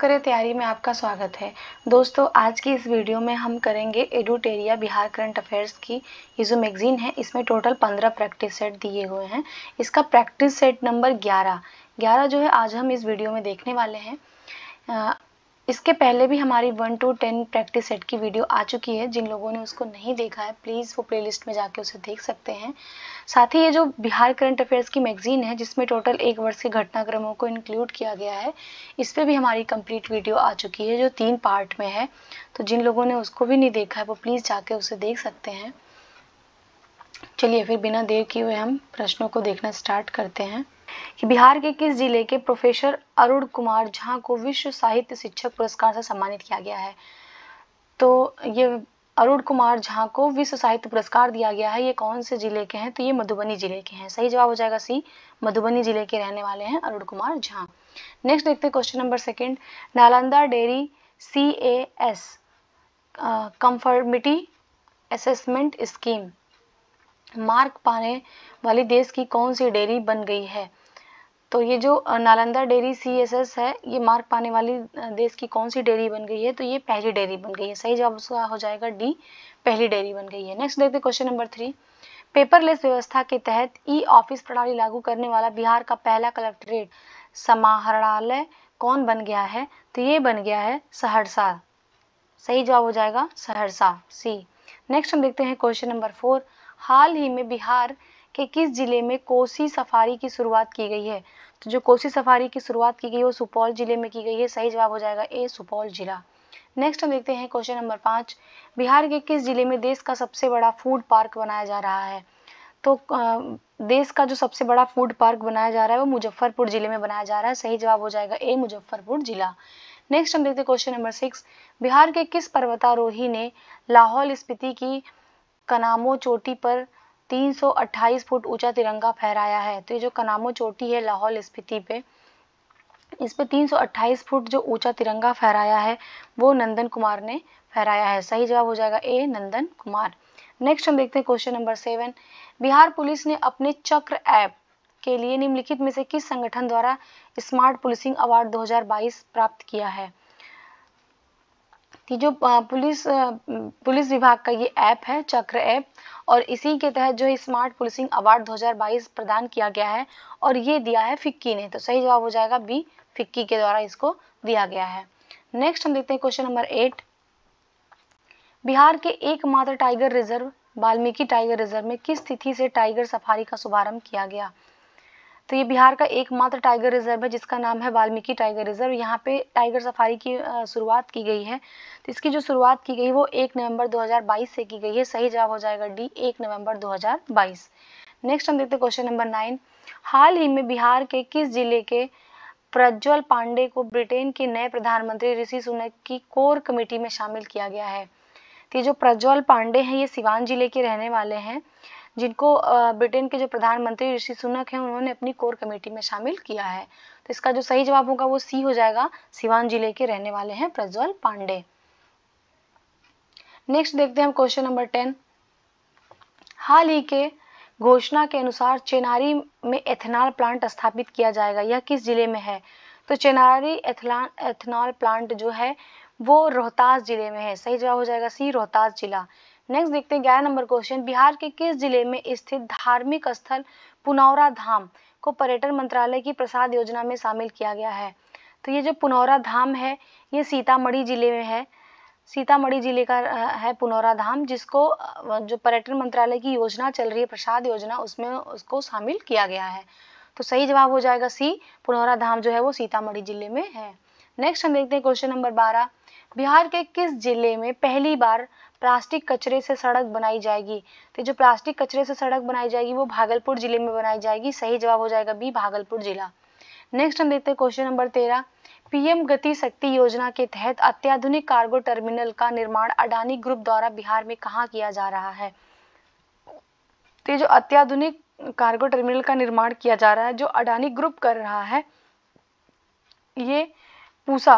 करे तैयारी में आपका स्वागत है दोस्तों आज की इस वीडियो में हम करेंगे एडुटेरिया बिहार करंट अफेयर्स की ये जो मैगजीन है इसमें टोटल पंद्रह प्रैक्टिस सेट दिए हुए हैं इसका प्रैक्टिस सेट नंबर ग्यारह ग्यारह जो है आज हम इस वीडियो में देखने वाले हैं इसके पहले भी हमारी one two ten practice set की वीडियो आ चुकी है जिन लोगों ने उसको नहीं देखा है प्लीज़ वो प्लेलिस्ट में जाके उसे देख सकते हैं साथ ही ये जो बिहार करंट अफेयर्स की मैगजीन है जिसमें टोटल एक वर्ष के घटनाक्रमों को इंक्लूड किया गया है इस पर भी हमारी कंप्लीट वीडियो आ चुकी है जो तीन पार्ट में है तो जिन लोगों ने उसको भी नहीं देखा है वो प्लीज़ जाके उसे देख सकते हैं चलिए फिर बिना देर किए हुए हम प्रश्नों को देखना स्टार्ट करते हैं कि बिहार के किस जिले के प्रोफेसर अरुण कुमार झा को विश्व साहित्य शिक्षक पुरस्कार से सम्मानित किया गया है तो ये अरुण कुमार झा को विश्व साहित्य पुरस्कार दिया गया है ये कौन से जिले के हैं तो ये मधुबनी जिले के हैं सही जवाब हो जाएगा सी मधुबनी जिले के रहने वाले हैं अरुण कुमार झा नेक्स्ट देखते हैं question number second Nalanda dairy C A S conformity assessment scheme mark पाने वाली देश की कौन सी डेयरी बन गई है तो ये जो नालंदा डेयरी एस है ये मार्क पाने वाली देश की कौन सी डेयरी बन गई है तो ये पहली डेयरी बन गई है सही जवाब उसका हो जाएगा डी पहली डेयरी बन गई है नेक्स्ट देखते क्वेश्चन नंबर थ्री पेपरलेस व्यवस्था के तहत ई ऑफिस प्रणाली लागू करने वाला बिहार का पहला कलेक्ट्रेट समाहरणालय कौन बन गया है तो ये बन गया है सहरसा सही जवाब हो जाएगा सहरसा सी नेक्स्ट हम देखते हैं क्वेश्चन नंबर फोर हाल ही में बिहार कि किस ज़िले में कोसी सफारी की शुरुआत की गई है तो जो कोसी सफारी की शुरुआत की गई है वो सुपौल ज़िले में की गई है सही जवाब हो जाएगा ए सुपौल ज़िला नेक्स्ट हम देखते हैं क्वेश्चन नंबर पाँच बिहार के किस ज़िले में देश का सबसे बड़ा फूड पार्क बनाया जा रहा है तो देश का जो सबसे बड़ा फूड पार्क बनाया जा रहा है वो मुजफ्फरपुर ज़िले में बनाया जा रहा है सही जवाब हो जाएगा ए मुजफ्फरपुर ज़िला नेक्स्ट हम देखते हैं क्वेश्चन नंबर सिक्स बिहार के किस पर्वतारोही ने लाहौल स्पीति की कनामो चोटी पर 328 फुट ऊंचा तिरंगा फहराया है तो ये जो कनामो चोटी है लाहौल स्पीति पे इस पे 328 फुट जो ऊंचा तिरंगा फहराया है वो नंदन कुमार ने फहराया है सही जवाब हो जाएगा ए नंदन कुमार नेक्स्ट हम देखते हैं question number seven Bihar police ने अपने चक्र ऐप के लिए निम्नलिखित में से किस संगठन द्वारा स्मार्ट पुलिसिंग अवार्ड 2022 प्राप्त किया है कि जो पुलिस पुलिस विभाग का ये ऐप है चक्र ऐप और इसी के तहत जो स्मार्ट पुलिसिंग अवार्ड 2022 प्रदान किया गया है और ये दिया है फिक्की ने तो सही जवाब हो जाएगा बी फिक्की के द्वारा इसको दिया गया है नेक्स्ट हम देखते हैं क्वेश्चन नंबर एट बिहार के एकमात्र tiger reserve Valmiki tiger reserve में किस तिथि से टाइगर सफारी का शुभारंभ किया गया तो ये बिहार का एकमात्र टाइगर रिजर्व है जिसका नाम है वाल्मीकि टाइगर रिजर्व यहाँ पे टाइगर सफारी की शुरुआत की गई है तो इसकी जो शुरुआत की गई वो एक नवंबर 2022 से की गई है सही जवाब हो जाएगा डी एक नवंबर 2022 नेक्स्ट हम देखते हैं क्वेश्चन नंबर नाइन हाल ही में बिहार के किस जिले के प्रज्वल पांडे को ब्रिटेन के नए प्रधानमंत्री ऋषि सुनक की कोर कमेटी में शामिल किया गया है तो ये जो प्रज्वल पांडे हैं ये सिवान जिले के रहने वाले हैं जिनको ब्रिटेन के जो प्रधानमंत्री ऋषि सुनक हैं उन्होंने अपनी कोर कमेटी में शामिल किया है तो इसका जो सही जवाब होगा वो सी हो जाएगा सिवान जिले के रहने वाले हैं प्रज्वल पांडे नेक्स्ट देखते हैं हम क्वेश्चन नंबर टेन हाल ही के घोषणा के अनुसार चेनारी में एथेनॉल प्लांट स्थापित किया जाएगा यह किस जिले में है तो चेनारी एथेनॉल प्लांट जो है वो रोहतास जिले में है सही जवाब हो जाएगा सी रोहतास जिला नेक्स्ट देखते हैं ग्यारह नंबर क्वेश्चन बिहार के किस जिले में स्थित धार्मिक स्थल पुनौरा धाम को पर्यटन मंत्रालय की प्रसाद योजना में शामिल किया गया है तो ये जो पुनौरा धाम है ये सीतामढ़ी जिले में है सीतामढ़ी जिले का है पुनौरा धाम जिसको जो पर्यटन मंत्रालय की योजना चल रही है प्रसाद योजना उसमें उसको शामिल किया गया है तो सही जवाब हो जाएगा सी पुनौरा धाम जो है वो सीतामढ़ी जिले में है नेक्स्ट हम देखते हैं क्वेश्चन नंबर बारह बिहार के किस जिले में पहली बार प्लास्टिक कचरे से सड़क बनाई जाएगी तो जो प्लास्टिक कचरे से सड़क बनाई जाएगी वो भागलपुर जिले में बनाई जाएगी सही जवाब हो जाएगा बी भागलपुर जिला नेक्स्ट हम देखते हैं क्वेश्चन नंबर तेरह पीएम गति शक्ति योजना के तहत अत्याधुनिक कार्गो टर्मिनल का निर्माण अडानी ग्रुप द्वारा बिहार में कहा किया जा रहा है तो जो अत्याधुनिक कार्गो टर्मिनल का निर्माण किया जा रहा है जो अडानी ग्रुप कर रहा है ये पूसा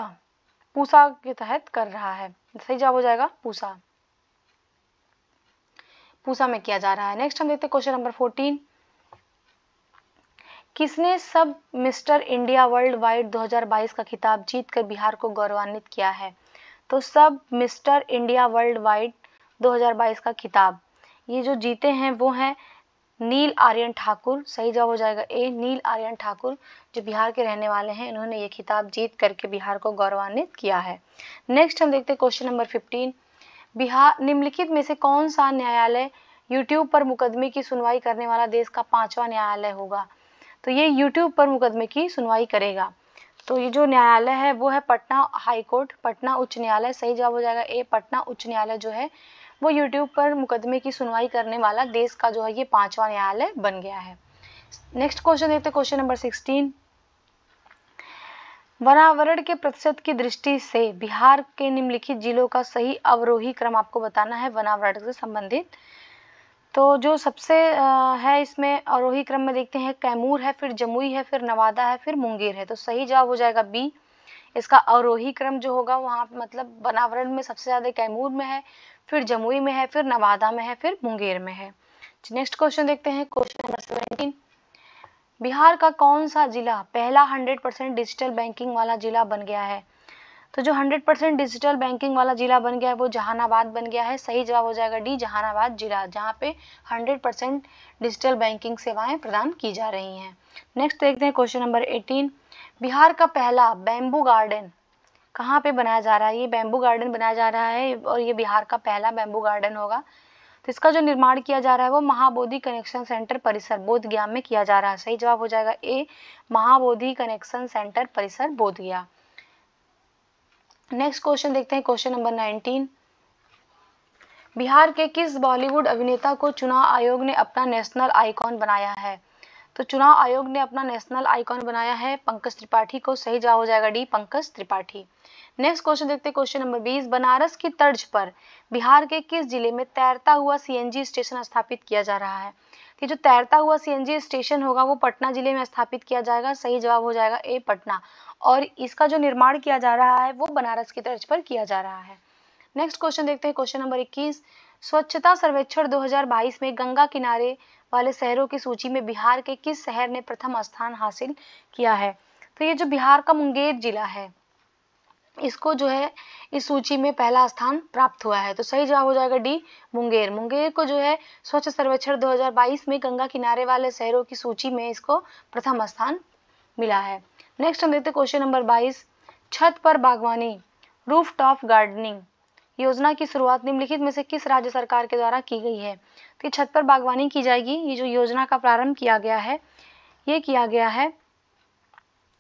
पूसा के तहत कर रहा है सही जवाब हो जाएगा पूसा पूसा में किया जा रहा है नेक्स्ट हम देखते हैं क्वेश्चन नंबर फोर्टीन किसने सब मिस्टर इंडिया वर्ल्ड वाइड 2022 का खिताब जीतकर बिहार को गौरवान्वित किया है तो सब मिस्टर इंडिया वर्ल्ड वाइड 2022 का खिताब ये जो जीते हैं वो हैं नील आर्यन ठाकुर सही जवाब हो जाएगा ए नील आर्यन ठाकुर जो बिहार के रहने वाले हैं इन्होंने ये खिताब जीत करके बिहार को गौरवान्वित किया है नेक्स्ट हम देखते हैं क्वेश्चन नंबर फिफ्टीन बिहार निम्नलिखित में से कौन सा न्यायालय यूट्यूब पर मुकदमे की सुनवाई करने वाला देश का पांचवा न्यायालय होगा तो ये यूट्यूब पर मुकदमे की सुनवाई करेगा तो ये जो न्यायालय है वो है पटना हाई कोर्ट पटना उच्च न्यायालय सही जवाब हो जाएगा ए पटना उच्च न्यायालय जो है वो यूट्यूब पर मुकदमे की सुनवाई करने वाला देश का जो है ये पांचवा न्यायालय बन गया है नेक्स्ट क्वेश्चन देखते हैं क्वेश्चन नंबर सिक्सटीन वनावरण के प्रतिशत की दृष्टि से बिहार के निम्नलिखित जिलों का सही अवरोही क्रम आपको बताना है वनावरण से संबंधित तो जो सबसे है इसमें आरोही क्रम में देखते हैं कैमूर है फिर जमुई है फिर नवादा है फिर मुंगेर है तो सही जवाब हो जाएगा बी इसका अवरोही क्रम जो होगा वहाँ मतलब बनावरण में सबसे ज़्यादा कैमूर में है फिर जमुई में है फिर नवादा में है फिर मुंगेर में है नेक्स्ट क्वेश्चन देखते हैं क्वेश्चन नंबर सेवेंटीन बिहार का कौन सा जिला पहला हंड्रेड परसेंट डिजिटल बैंकिंग वाला जिला बन गया है तो जो 100 परसेंट डिजिटल बैंकिंग वाला जिला बन गया है वो जहानाबाद बन गया है सही जवाब हो जाएगा डी जहानाबाद जिला जहाँ पे 100 परसेंट डिजिटल बैंकिंग सेवाएं प्रदान की जा रही हैं नेक्स्ट देखते हैं क्वेश्चन नंबर 18 बिहार का पहला बैम्बू गार्डन कहाँ पे बनाया जा रहा है ये बैम्बू गार्डन बनाया जा रहा है और ये बिहार का पहला बैम्बू गार्डन होगा तो इसका जो निर्माण किया जा रहा है वो महाबोधि कनेक्शन सेंटर परिसर बोध में किया जा रहा है सही जवाब हो जाएगा ए महाबोधि कनेक्शन सेंटर परिसर बोध नेक्स्ट क्वेश्चन देखते हैं क्वेश्चन नंबर नाइनटीन बिहार के किस बॉलीवुड अभिनेता को चुनाव आयोग ने अपना नेशनल आइकॉन बनाया है तो चुनाव आयोग ने अपना नेशनल आइकॉन बनाया है पंकज त्रिपाठी को सही जवाब हो जाएगा D Pankaj Tripathi next question देखते हैं क्वेश्चन नंबर बीस बनारस की तर्ज पर बिहार के किस जिले में तैरता हुआ सीएनजी स्टेशन स्थापित किया जा रहा है तो जो तैरता हुआ सीएनजी स्टेशन होगा वो पटना जिले में स्थापित किया जाएगा सही जवाब हो जाएगा ए पटना और इसका जो निर्माण किया जा रहा है वो बनारस की तर्ज पर किया जा रहा है नेक्स्ट क्वेश्चन देखते हैं क्वेश्चन नंबर 21 स्वच्छता सर्वेक्षण 2022 में गंगा किनारे वाले शहरों की सूची में बिहार के किस शहर ने प्रथम स्थान हासिल किया है तो ये जो बिहार का मुंगेर जिला है इसको जो है इस सूची में पहला स्थान प्राप्त हुआ है तो सही जवाब हो जाएगा डी मुंगेर मुंगेर को जो है स्वच्छ सर्वेक्षण 2022 में गंगा किनारे वाले शहरों की सूची में इसको प्रथम स्थान मिला है नेक्स्ट हम देखते हैं क्वेश्चन नंबर बाईस छत पर बागवानी रूफ टॉप गार्डनिंग योजना की शुरुआत निम्नलिखित में से किस राज्य सरकार के द्वारा की गई है तो छत पर बागवानी की जाएगी ये जो योजना का प्रारंभ किया गया है ये किया गया है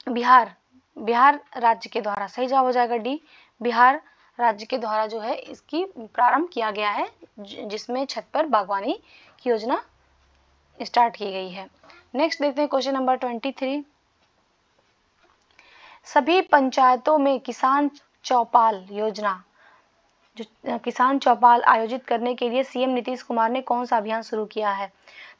बिहार बिहार राज्य के द्वारा सही जवाब हो जाएगा डी बिहार राज्य के द्वारा जो है इसकी प्रारंभ किया गया है जिसमें छत पर बागवानी की योजना स्टार्ट की गई है नेक्स्ट देखते हैं क्वेश्चन नंबर ट्वेंटी थ्री सभी पंचायतों में किसान चौपाल योजना जो किसान चौपाल आयोजित करने के लिए सीएम नीतीश कुमार ने कौन सा अभियान शुरू किया है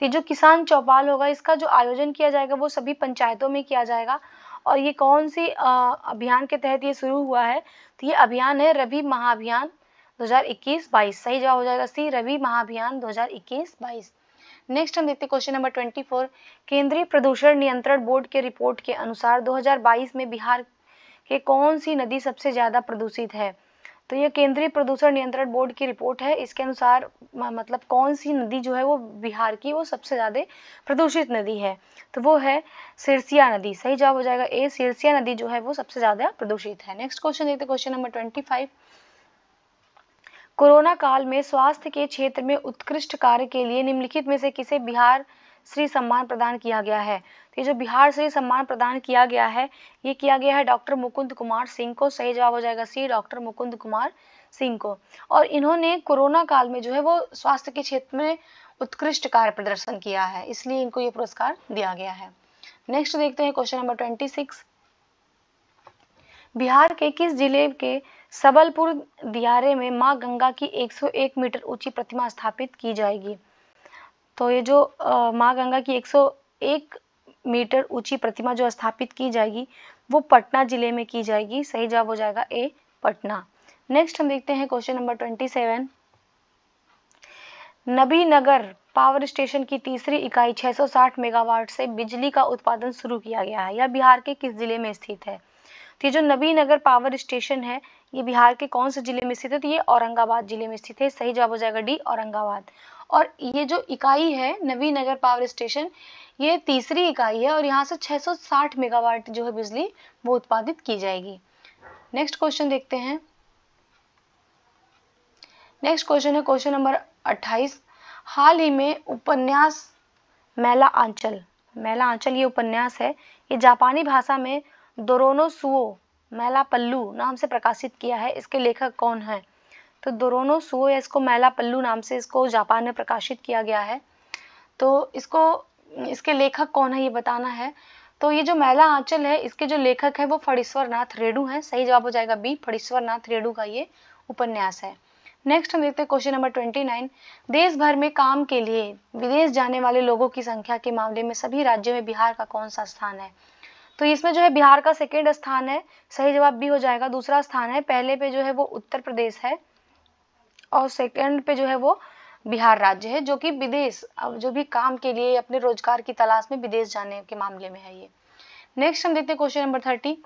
तो जो किसान चौपाल होगा इसका जो आयोजन किया जाएगा वो सभी पंचायतों में किया जाएगा और ये कौन सी अभियान के तहत ये शुरू हुआ है तो ये अभियान है रवि महाअभियान 2021-22 सही जवाब हो जाएगा सी रवि महाअभियान 2021-22 नेक्स्ट हम देखते हैं क्वेश्चन नंबर ट्वेंटी फोर केंद्रीय प्रदूषण नियंत्रण बोर्ड के रिपोर्ट के अनुसार 2022 में बिहार के कौन सी नदी सबसे ज़्यादा प्रदूषित है तो यह केंद्रीय प्रदूषण नियंत्रण बोर्ड की रिपोर्ट है इसके अनुसार मतलब कौन सी नदी जो है वो बिहार की वो सबसे ज़्यादा प्रदूषित नदी है तो वो है सिरसिया नदी सही जवाब हो जाएगा ए सिरसिया नदी जो है वो सबसे ज़्यादा प्रदूषित है नेक्स्ट क्वेश्चन देखते question number twenty five corona काल में स्वास्थ्य के क्षेत्र में उत्कृष्ट कार्य के लिए निम्नलिखित में से किसे बिहार श्री सम्मान प्रदान किया गया है तो ये जो बिहार श्री सम्मान प्रदान किया गया है ये किया गया है डॉक्टर मुकुंद कुमार सिंह को सही जवाब हो जाएगा सी डॉक्टर मुकुंद कुमार सिंह को और इन्होंने कोरोना काल में जो है वो स्वास्थ्य के क्षेत्र में उत्कृष्ट कार्य प्रदर्शन किया है इसलिए इनको ये पुरस्कार दिया गया है नेक्स्ट देखते हैं क्वेश्चन नंबर ट्वेंटी बिहार के किस जिले के सबलपुर दियारे में माँ गंगा की 101 मीटर ऊंची प्रतिमा स्थापित की जाएगी तो ये जो माँ गंगा की 101 मीटर ऊंची प्रतिमा जो स्थापित की जाएगी वो पटना ज़िले में की जाएगी सही जवाब हो जाएगा ए पटना नेक्स्ट हम देखते हैं क्वेश्चन नंबर ट्वेंटी सेवन नबी नगर पावर स्टेशन की तीसरी इकाई 660 मेगावाट से बिजली का उत्पादन शुरू किया गया है यह बिहार के किस जिले में स्थित है तो ये जो नबी नगर पावर स्टेशन है ये बिहार के कौन से जिले में स्थित है तो ये औरंगाबाद जिले में स्थित है सही जवाब हो जाएगा डी औरंगाबाद और ये जो इकाई है नवी नगर पावर स्टेशन ये तीसरी इकाई है और यहाँ से 660 मेगावाट जो है बिजली वो उत्पादित की जाएगी नेक्स्ट क्वेश्चन देखते हैं नेक्स्ट क्वेश्चन है क्वेश्चन नंबर 28 हाल ही में उपन्यास मैला आंचल मैला आंचल ये उपन्यास है ये जापानी भाषा में दोरोनो सुओ मैला पल्लू नाम से प्रकाशित किया है इसके लेखक कौन है तो दोरोनो सुओ या इसको मैला पल्लू नाम से इसको जापान में प्रकाशित किया गया है तो इसको इसके लेखक कौन है ये बताना है तो ये जो मैला आंचल है इसके जो लेखक है वो फड़ीश्वर नाथ रेडू है सही जवाब हो जाएगा बी फड़ीश्वर नाथ रेडू का ये उपन्यास है नेक्स्ट हम देखते हैं क्वेश्चन नंबर ट्वेंटी नाइन देश भर में काम के लिए विदेश जाने वाले लोगों की संख्या के मामले में सभी राज्यों में बिहार का कौन सा स्थान है तो इसमें जो है बिहार का सेकेंड स्थान है सही जवाब भी हो जाएगा दूसरा स्थान है पहले पे जो है वो उत्तर प्रदेश है और सेकेंड पे जो है वो बिहार राज्य है जो कि विदेश अब जो भी काम के लिए अपने रोजगार की तलाश में विदेश जाने के मामले में है ये नेक्स्ट हम देखते हैं क्वेश्चन नंबर थर्टी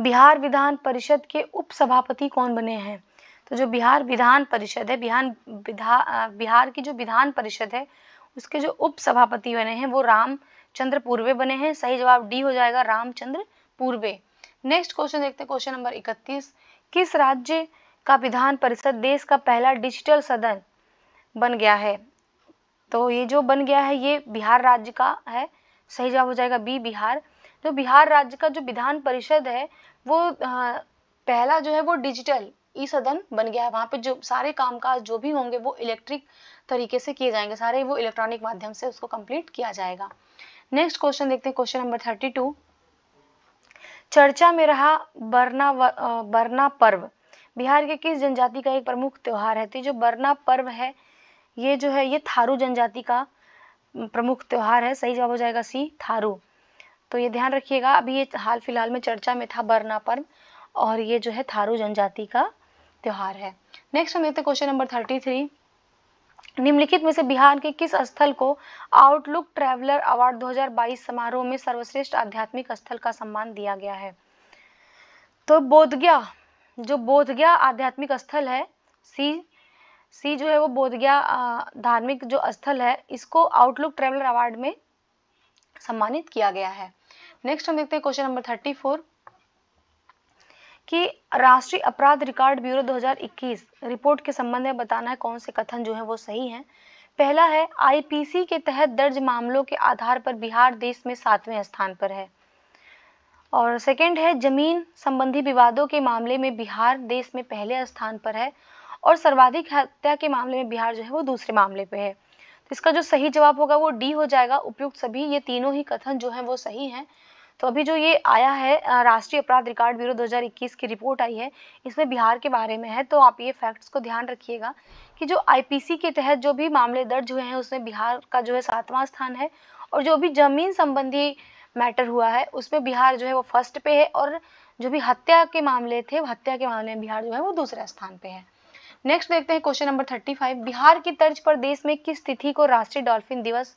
बिहार विधान परिषद के उपसभापति कौन बने हैं तो जो बिहार विधान परिषद है बिहार विधा बिहार की जो विधान परिषद है उसके जो उपसभापति बने हैं वो राम रामचंद्र पूर्वे बने हैं सही जवाब डी हो जाएगा रामचंद्र पूर्वे नेक्स्ट क्वेश्चन देखते हैं क्वेश्चन नंबर इकतीस किस राज्य का विधान परिषद देश का पहला डिजिटल सदन बन गया है तो ये जो बन गया है ये बिहार राज्य का है सही जवाब हो जाएगा बी बिहार तो बिहार राज्य का जो विधान परिषद है वो पहला जो है वो डिजिटल ई सदन बन गया है वहाँ पे जो सारे कामकाज जो भी होंगे वो इलेक्ट्रिक तरीके से किए जाएंगे सारे वो इलेक्ट्रॉनिक माध्यम से उसको कंप्लीट किया जाएगा नेक्स्ट क्वेश्चन देखते हैं क्वेश्चन नंबर थर्टी टू चर्चा में रहा बरना बरना पर्व बिहार के किस जनजाति का एक प्रमुख त्यौहार है तो जो बरना पर्व है ये जो है ये थारू जनजाति का प्रमुख त्यौहार है सही जवाब हो जाएगा सी थारू तो ये ध्यान रखिएगा अभी ये हाल फिलहाल में चर्चा में था बरना पर्व और ये जो है थारू जनजाति का त्यौहार है नेक्स्ट हम देखते हैं क्वेश्चन नंबर थर्टी थ्री निम्नलिखित में से बिहार के किस स्थल को आउटलुक ट्रैवलर अवार्ड 2022 समारोह में सर्वश्रेष्ठ आध्यात्मिक स्थल का सम्मान दिया गया है तो बोधगया जो बोधगया आध्यात्मिक स्थल है सी सी जो है वो बोधगया धार्मिक जो स्थल है इसको आउटलुक ट्रैवलर अवार्ड में सम्मानित किया गया है नेक्स्ट हम देखते हैं क्वेश्चन नंबर थर्टी फोर कि राष्ट्रीय अपराध रिकॉर्ड ब्यूरो 2021 रिपोर्ट के संबंध में बताना है कौन से कथन जो है वो सही हैं पहला है आईपीसी के तहत दर्ज मामलों के आधार पर बिहार देश में सातवें स्थान पर है और सेकंड है जमीन संबंधी विवादों के मामले में बिहार देश में पहले स्थान पर है और सर्वाधिक हत्या के मामले में बिहार जो है वो दूसरे मामले पे है इसका जो सही जवाब होगा वो डी हो जाएगा उपयुक्त सभी ये तीनों ही कथन जो हैं वो सही हैं तो अभी जो ये आया है राष्ट्रीय अपराध रिकॉर्ड ब्यूरो 2021 की रिपोर्ट आई है इसमें बिहार के बारे में है तो आप ये फैक्ट्स को ध्यान रखिएगा कि जो आईपीसी के तहत जो भी मामले दर्ज हुए हैं उसमें बिहार का जो है सातवां स्थान है और जो भी जमीन संबंधी मैटर हुआ है उसमें बिहार जो है वो फर्स्ट पे है और जो भी हत्या के मामले थे हत्या के मामले में बिहार जो है वो दूसरे स्थान पे है नेक्स्ट देखते हैं question number thirty five Bihar की तर्ज पर देश में किस तिथि को राष्ट्रीय डॉल्फिन दिवस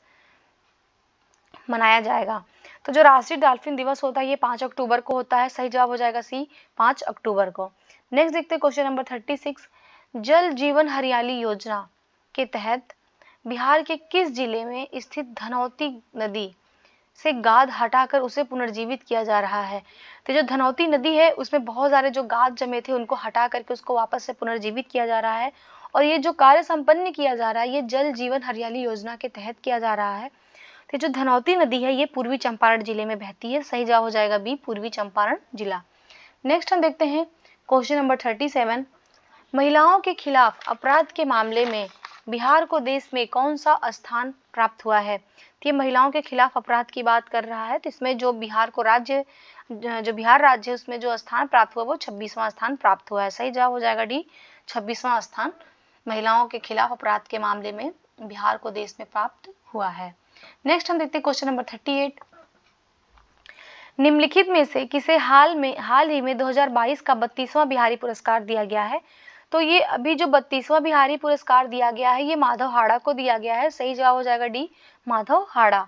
मनाया जाएगा तो जो राष्ट्रीय डॉल्फिन दिवस होता है ये पाँच अक्टूबर को होता है सही जवाब हो जाएगा सी पाँच अक्टूबर को नेक्स्ट देखते हैं क्वेश्चन नंबर थर्टी सिक्स जल जीवन हरियाली योजना के तहत बिहार के किस जिले में स्थित धनौती नदी से गाद हटाकर उसे पुनर्जीवित किया जा रहा है तो जो धनौती नदी है उसमें बहुत सारे जो गाद जमे थे उनको हटा करके उसको वापस से पुनर्जीवित किया जा रहा है और ये जो कार्य संपन्न किया जा रहा है ये जल जीवन हरियाली योजना के तहत किया जा रहा है तो जो धनौती नदी है ये पूर्वी चंपारण जिले में बहती है सही जवाब हो जाएगा बी पूर्वी चंपारण जिला नेक्स्ट हम देखते हैं क्वेश्चन नंबर थर्टी सेवन महिलाओं के खिलाफ अपराध के मामले में बिहार को देश में कौन सा स्थान प्राप्त हुआ है तो ये महिलाओं के खिलाफ अपराध की बात कर रहा है तो इसमें जो बिहार को राज्य जो बिहार राज्य है उसमें जो स्थान प्राप्त हुआ वो छब्बीसवां स्थान प्राप्त हुआ है सही जवाब हो जाएगा डी छब्बीसवां स्थान महिलाओं के खिलाफ अपराध के मामले में बिहार को देश में प्राप्त हुआ है नेक्स्ट हम देखते हैं क्वेश्चन नंबर थर्टी एट निम्नलिखित में से किसे हाल में हाल ही में 2022 का बत्तीसवां बिहारी पुरस्कार दिया गया है तो ये अभी जो बत्तीसवां बिहारी पुरस्कार दिया गया है ये माधव हाड़ा को दिया गया है सही जवाब हो जाएगा डी माधव हाड़ा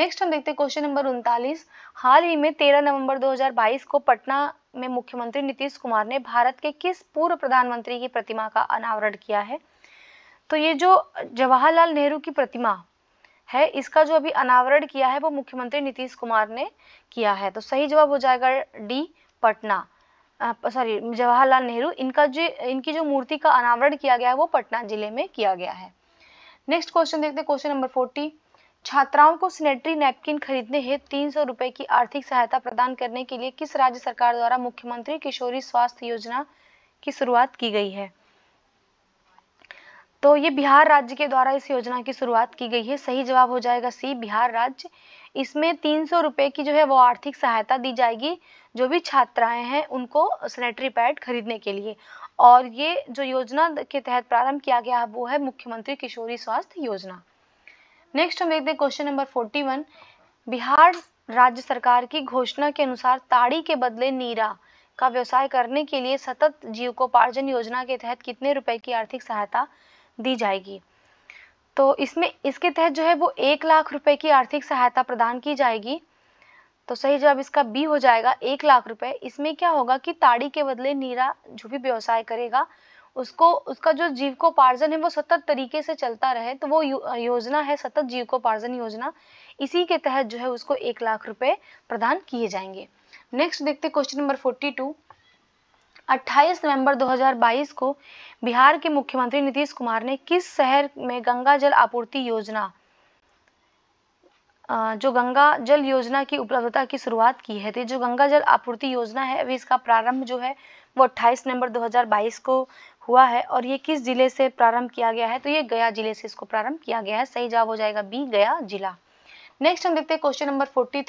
नेक्स्ट हम देखते हैं क्वेश्चन नंबर उनतालीस हाल ही में 13 नवंबर 2022 को पटना में मुख्यमंत्री नीतीश कुमार ने भारत के किस पूर्व प्रधानमंत्री की प्रतिमा का अनावरण किया है तो ये जो जवाहरलाल नेहरू की प्रतिमा है इसका जो अभी अनावरण किया है वो मुख्यमंत्री नीतीश कुमार ने किया है तो सही जवाब हो जाएगा डी पटना सॉरी जवाहरलाल नेहरू इनका जो इनकी जो मूर्ति का अनावरण किया गया है वो पटना जिले में किया गया है नेक्स्ट क्वेश्चन देखते हैं क्वेश्चन नंबर फोर्टी छात्राओं को सैनिटरी नैपकिन खरीदने हेतु तीन सौ रुपए की आर्थिक सहायता प्रदान करने के लिए किस राज्य सरकार द्वारा मुख्यमंत्री किशोरी स्वास्थ्य योजना की शुरुआत की गई है तो ये बिहार राज्य के द्वारा इस योजना की शुरुआत की गई है सही जवाब हो जाएगा सी बिहार राज्य इसमें तीन सौ रुपये की जो है वो आर्थिक सहायता दी जाएगी जो भी छात्राएं हैं उनको सैनिटरी पैड खरीदने के लिए और ये जो योजना के तहत प्रारंभ किया गया है वो है मुख्यमंत्री किशोरी स्वास्थ्य योजना नेक्स्ट हम देखते हैं question number forty one Bihar राज्य सरकार की घोषणा के अनुसार ताड़ी के बदले नीरा का व्यवसाय करने के लिए सतत जीवकोपार्जन योजना के तहत कितने रुपए की आर्थिक सहायता दी जाएगी तो इसमें इसके तहत जो है वो एक लाख रुपए की आर्थिक सहायता प्रदान की जाएगी तो सही जवाब इसका बी हो जाएगा एक लाख रुपए इसमें क्या होगा कि ताड़ी के बदले नीरा जो भी व्यवसाय करेगा उसको उसका जो जीविकोपार्जन है वो सतत तरीके से चलता रहे तो वो योजना है सतत जीविकोपार्जन योजना इसी के तहत जो है उसको एक लाख रुपए प्रदान किए जाएंगे नेक्स्ट देखते क्वेश्चन नंबर फोर्टी टू 28 नवंबर 2022 को बिहार के मुख्यमंत्री नीतीश कुमार ने किस शहर में गंगा जल आपूर्ति योजना जो गंगा जल योजना की उपलब्धता की शुरुआत की है तो जो गंगा जल आपूर्ति योजना है अभी इसका प्रारंभ जो है वो 28 नवंबर 2022 को हुआ है और ये किस जिले से प्रारंभ किया गया है तो ये गया जिले से इसको प्रारंभ किया गया है सही जवाब हो जाएगा बी गया जिला नेक्स्ट हम देखते हैं क्वेश्चन नंबर फोर्टी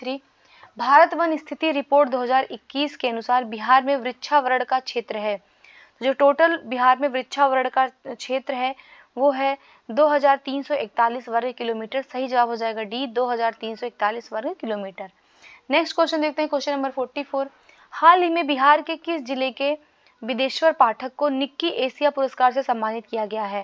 भारत वन स्थिति रिपोर्ट 2021 के अनुसार बिहार में वृक्षावरण का क्षेत्र है तो जो टोटल बिहार में वृक्षावरण का क्षेत्र है वो है 2341 वर्ग किलोमीटर सही जवाब हो जाएगा डी 2341 वर्ग किलोमीटर नेक्स्ट क्वेश्चन देखते हैं क्वेश्चन नंबर 44 हाल ही में बिहार के किस जिले के विदेश्वर पाठक को निक्की एशिया पुरस्कार से सम्मानित किया गया है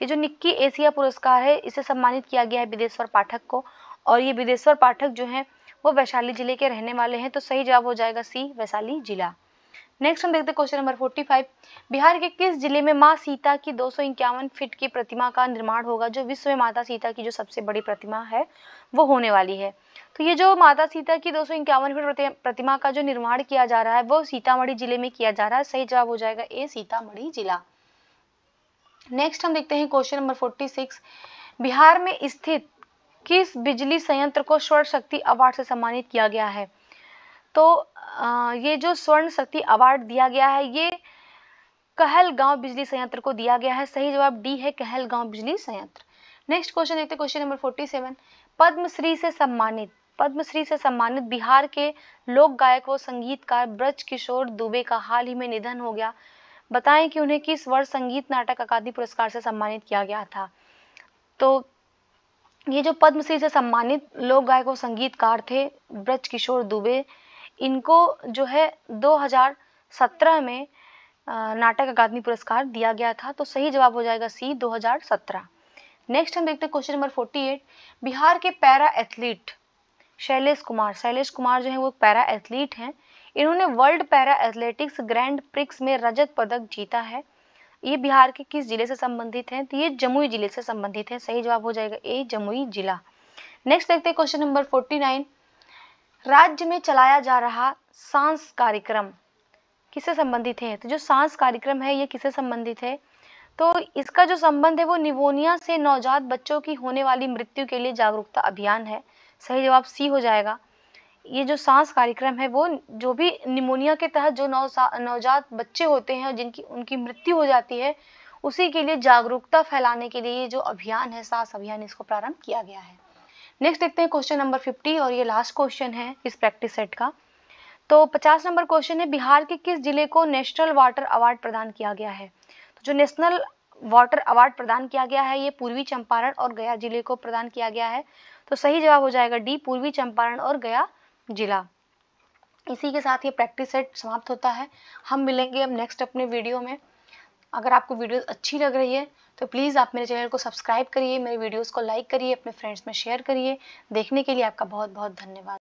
तो जो निक्की एशिया पुरस्कार है इसे सम्मानित किया गया है विदेश्वर पाठक को और ये विदेश्वर पाठक जो हैं वो वैशाली जिले के रहने वाले हैं तो सही जवाब हो जाएगा सी वैशाली जिला नेक्स्ट हम देखते हैं क्वेश्चन नंबर 45 बिहार के किस जिले में माँ सीता की दो फीट की प्रतिमा का निर्माण होगा जो विश्व में माता सीता की जो सबसे बड़ी प्रतिमा है वो होने वाली है तो ये जो माता सीता की दो फीट प्रतिमा का जो निर्माण किया जा रहा है वो सीतामढ़ी जिले में किया जा रहा है सही जवाब हो जाएगा ए सीतामढ़ी जिला नेक्स्ट हम देखते हैं क्वेश्चन नंबर फोर्टी बिहार में स्थित किस बिजली संयंत्र को स्वर्ण शक्ति अवार्ड से सम्मानित किया गया है तो ये जो स्वर्ण शक्ति अवार्ड दिया गया है ये कहलगांव बिजली संयंत्र को दिया गया है सही जवाब डी है कहलगांव बिजली संयंत्र नेक्स्ट क्वेश्चन देखते question number forty seven Padmashri से सम्मानित पद्मश्री से सम्मानित बिहार के लोक गायक व संगीतकार ब्रज किशोर दुबे का हाल ही में निधन हो गया बताएं कि उन्हें किस वर्ष संगीत नाटक अकादमी पुरस्कार से सम्मानित किया गया था तो ये जो पद्मश्री से सम्मानित लोक गायक और संगीतकार थे ब्रज किशोर दुबे इनको जो है 2017 में नाटक अकादमी पुरस्कार दिया गया था तो सही जवाब हो जाएगा सी 2017 नेक्स्ट हम देखते हैं क्वेश्चन नंबर 48 बिहार के पैरा एथलीट शैलेश कुमार शैलेश कुमार जो है वो पैरा एथलीट हैं इन्होंने world para athletics grand prix में रजत पदक जीता है ये बिहार के किस जिले से संबंधित हैं तो ये जमुई जिले से संबंधित है सही जवाब हो जाएगा ए जमुई जिला नेक्स्ट देखते हैं क्वेश्चन नंबर फोर्टी नाइन राज्य में चलाया जा रहा सांस कार्यक्रम किससे संबंधित है तो जो सांस कार्यक्रम है ये किससे संबंधित है तो इसका जो संबंध है वो निवोनिया से नवजात बच्चों की होने वाली मृत्यु के लिए जागरूकता अभियान है सही जवाब सी हो जाएगा ये जो सांस कार्यक्रम है वो जो भी निमोनिया के तहत जो नौ नवजात बच्चे होते हैं जिनकी उनकी मृत्यु हो जाती है उसी के लिए जागरूकता फैलाने के लिए ये जो अभियान है सांस अभियान इसको प्रारंभ किया गया है नेक्स्ट देखते हैं क्वेश्चन नंबर फिफ्टी और ये लास्ट क्वेश्चन है इस प्रैक्टिस सेट का तो पचास नंबर क्वेश्चन है बिहार के किस जिले को नेशनल वाटर अवार्ड प्रदान किया गया है तो जो नेशनल वाटर अवार्ड प्रदान किया गया है ये पूर्वी चंपारण और गया जिले को प्रदान किया गया है तो सही जवाब हो जाएगा डी पूर्वी चंपारण और गया जिला इसी के साथ ये प्रैक्टिस सेट समाप्त होता है हम मिलेंगे अब नेक्स्ट अपने वीडियो में अगर आपको वीडियो अच्छी लग रही है तो प्लीज़ आप मेरे चैनल को सब्सक्राइब करिए मेरे वीडियोस को लाइक करिए अपने फ्रेंड्स में शेयर करिए देखने के लिए आपका बहुत बहुत धन्यवाद